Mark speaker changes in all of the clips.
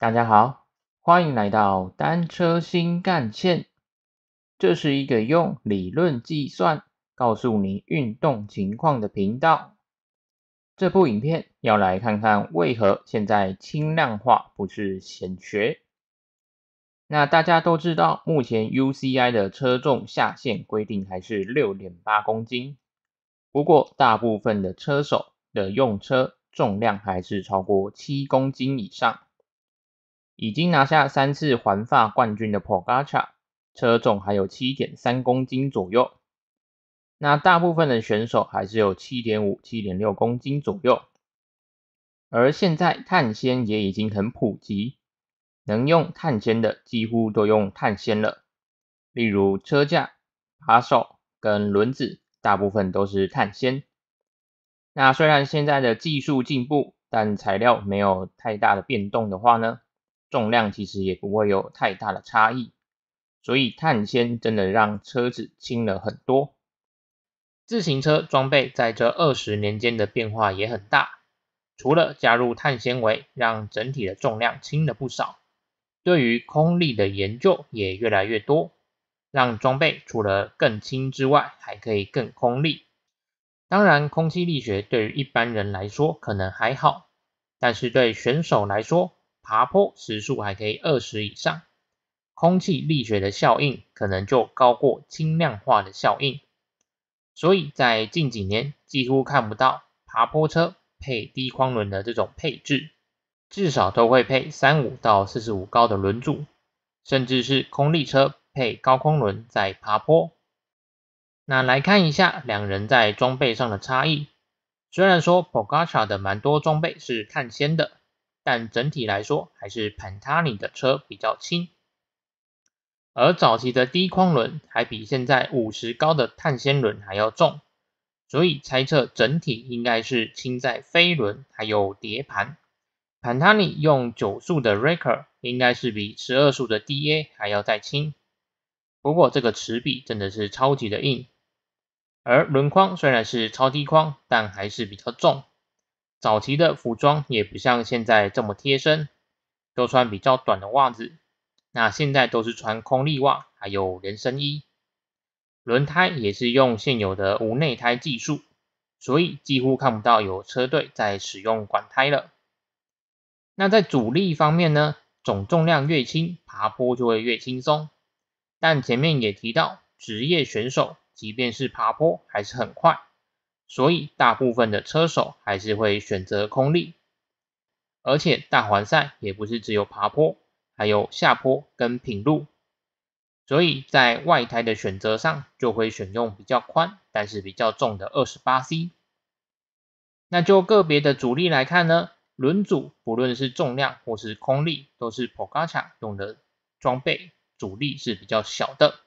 Speaker 1: 大家好，欢迎来到单车新干线。这是一个用理论计算告诉你运动情况的频道。这部影片要来看看为何现在轻量化不是显学。那大家都知道，目前 UCI 的车重下限规定还是六点八公斤，不过大部分的车手的用车重量还是超过七公斤以上。已经拿下三次环法冠军的 p o g a c h a 车重还有七点三公斤左右。那大部分的选手还是有七点五、七点六公斤左右。而现在碳纤也已经很普及，能用碳纤的几乎都用碳纤了。例如车架、把手跟轮子，大部分都是碳纤。那虽然现在的技术进步，但材料没有太大的变动的话呢？重量其实也不会有太大的差异，所以碳纤真的让车子轻了很多。自行车装备在这二十年间的变化也很大，除了加入碳纤维让整体的重量轻了不少，对于空力的研究也越来越多，让装备除了更轻之外，还可以更空力。当然，空气力学对于一般人来说可能还好，但是对选手来说，爬坡时速还可以二十以上，空气力学的效应可能就高过轻量化的效应，所以在近几年几乎看不到爬坡车配低框轮的这种配置，至少都会配三五到四十五高的轮组，甚至是空力车配高框轮在爬坡。那来看一下两人在装备上的差异，虽然说 p o g a c h a 的蛮多装备是碳纤的。但整体来说，还是 Pantani 的车比较轻，而早期的低框轮还比现在五十高的碳纤轮还要重，所以猜测整体应该是轻在飞轮还有碟盘。Pantani 用九速的 r a k e r 应该是比十二速的 DA 还要再轻，不过这个齿比真的是超级的硬，而轮框虽然是超低框，但还是比较重。早期的服装也不像现在这么贴身，都穿比较短的袜子。那现在都是穿空力袜，还有连身衣。轮胎也是用现有的无内胎技术，所以几乎看不到有车队在使用管胎了。那在阻力方面呢？总重量越轻，爬坡就会越轻松。但前面也提到，职业选手即便是爬坡还是很快。所以大部分的车手还是会选择空力，而且大环赛也不是只有爬坡，还有下坡跟平路，所以在外胎的选择上就会选用比较宽但是比较重的二十八 c。那就个别的阻力来看呢，轮组不论是重量或是空力，都是 p o a c a 用的装备，阻力是比较小的。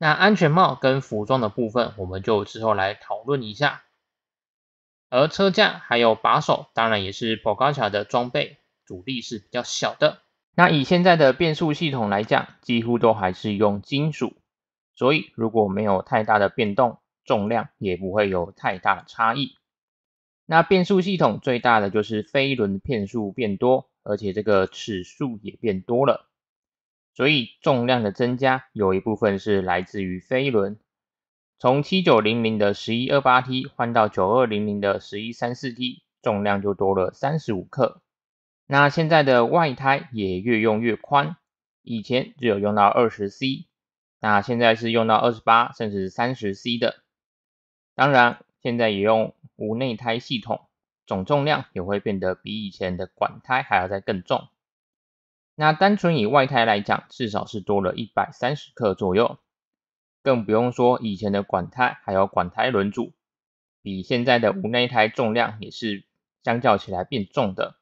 Speaker 1: 那安全帽跟服装的部分，我们就之后来讨论一下。而车架还有把手，当然也是 o c h a 的装备阻力是比较小的。那以现在的变速系统来讲，几乎都还是用金属，所以如果没有太大的变动，重量也不会有太大差异。那变速系统最大的就是飞轮片数变多，而且这个齿数也变多了。所以重量的增加有一部分是来自于飞轮，从七九零零的十一二八 T 换到九二零零的十一三四 T，重量就多了三十五克。那现在的外胎也越用越宽，以前只有用到二十 C，那现在是用到二十八甚至三十 C 的。当然，现在也用无内胎系统，总重量也会变得比以前的管胎还要再更重。那单纯以外胎来讲，至少是多了一百三十克左右，更不用说以前的管胎还有管胎轮组，比现在的无内胎重量也是相较起来变重的。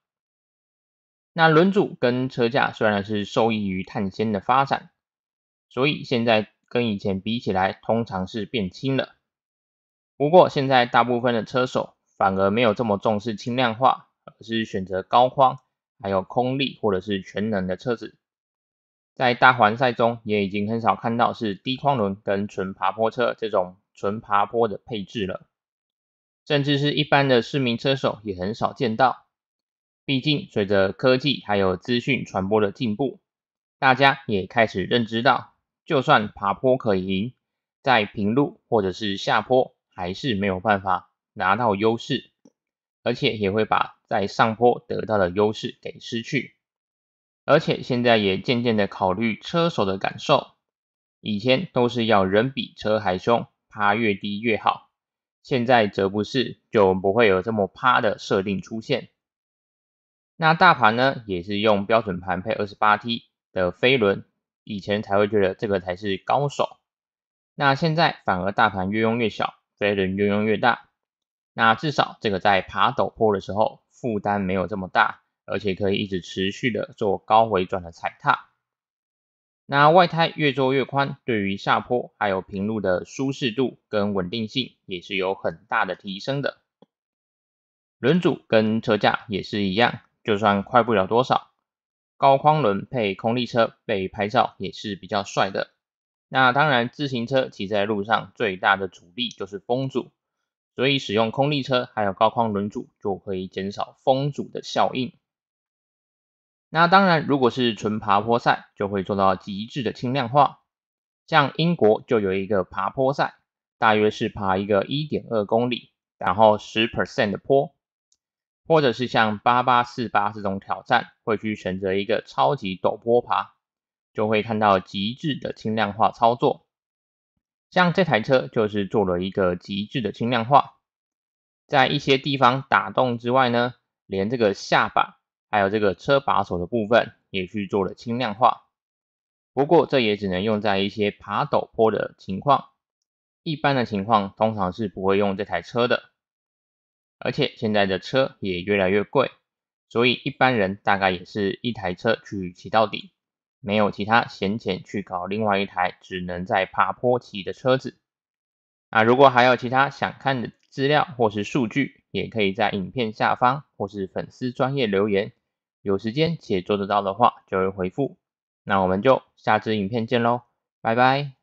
Speaker 1: 那轮组跟车架虽然是受益于碳纤的发展，所以现在跟以前比起来，通常是变轻了。不过现在大部分的车手反而没有这么重视轻量化，而是选择高框。还有空力或者是全能的车子，在大环赛中也已经很少看到是低框轮跟纯爬坡车这种纯爬坡的配置了，甚至是一般的市民车手也很少见到。毕竟随着科技还有资讯传播的进步，大家也开始认知到，就算爬坡可以赢，在平路或者是下坡还是没有办法拿到优势。而且也会把在上坡得到的优势给失去，而且现在也渐渐的考虑车手的感受，以前都是要人比车还凶，趴越低越好，现在则不是，就不会有这么趴的设定出现。那大盘呢，也是用标准盘配二十八 T 的飞轮，以前才会觉得这个才是高手，那现在反而大盘越用越小，飞轮越用越大。那至少这个在爬陡坡的时候负担没有这么大，而且可以一直持续的做高回转的踩踏。那外胎越做越宽，对于下坡还有平路的舒适度跟稳定性也是有很大的提升的。轮组跟车架也是一样，就算快不了多少，高框轮配空力车被拍照也是比较帅的。那当然，自行车骑在路上最大的阻力就是风阻。所以使用空力车，还有高框轮组，就可以减少风阻的效应。那当然，如果是纯爬坡赛，就会做到极致的轻量化。像英国就有一个爬坡赛，大约是爬一个一点二公里，然后十 percent 的坡，或者是像八八四八这种挑战，会去选择一个超级陡坡爬，就会看到极致的轻量化操作。像这台车就是做了一个极致的轻量化，在一些地方打洞之外呢，连这个下巴还有这个车把手的部分也去做了轻量化。不过这也只能用在一些爬陡坡的情况，一般的情况通常是不会用这台车的。而且现在的车也越来越贵，所以一般人大概也是一台车去骑到底。没有其他闲钱去搞另外一台只能在爬坡骑的车子。啊，如果还有其他想看的资料或是数据，也可以在影片下方或是粉丝专业留言，有时间且做得到的话就会回复。那我们就下支影片见喽，拜拜。